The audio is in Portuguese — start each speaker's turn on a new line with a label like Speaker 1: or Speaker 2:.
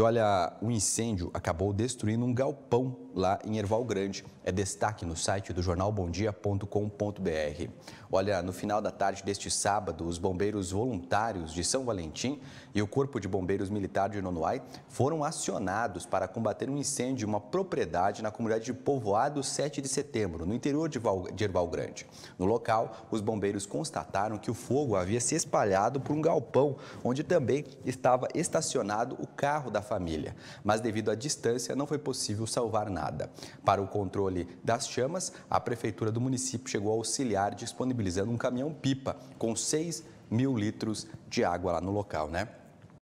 Speaker 1: E olha, o incêndio acabou destruindo um galpão lá em Erval Grande. É destaque no site do jornal bomdia.com.br. Olha, no final da tarde deste sábado, os bombeiros voluntários de São Valentim e o Corpo de Bombeiros Militar de Nonuai foram acionados para combater um incêndio em uma propriedade na comunidade de Povoado 7 de Setembro, no interior de, Val... de Erval Grande. No local, os bombeiros constataram que o fogo havia se espalhado por um galpão onde também estava estacionado o carro da família, mas devido à distância não foi possível salvar nada. Para o controle das chamas, a prefeitura do município chegou a auxiliar disponibilizando um caminhão-pipa com 6 mil litros de água lá no local, né?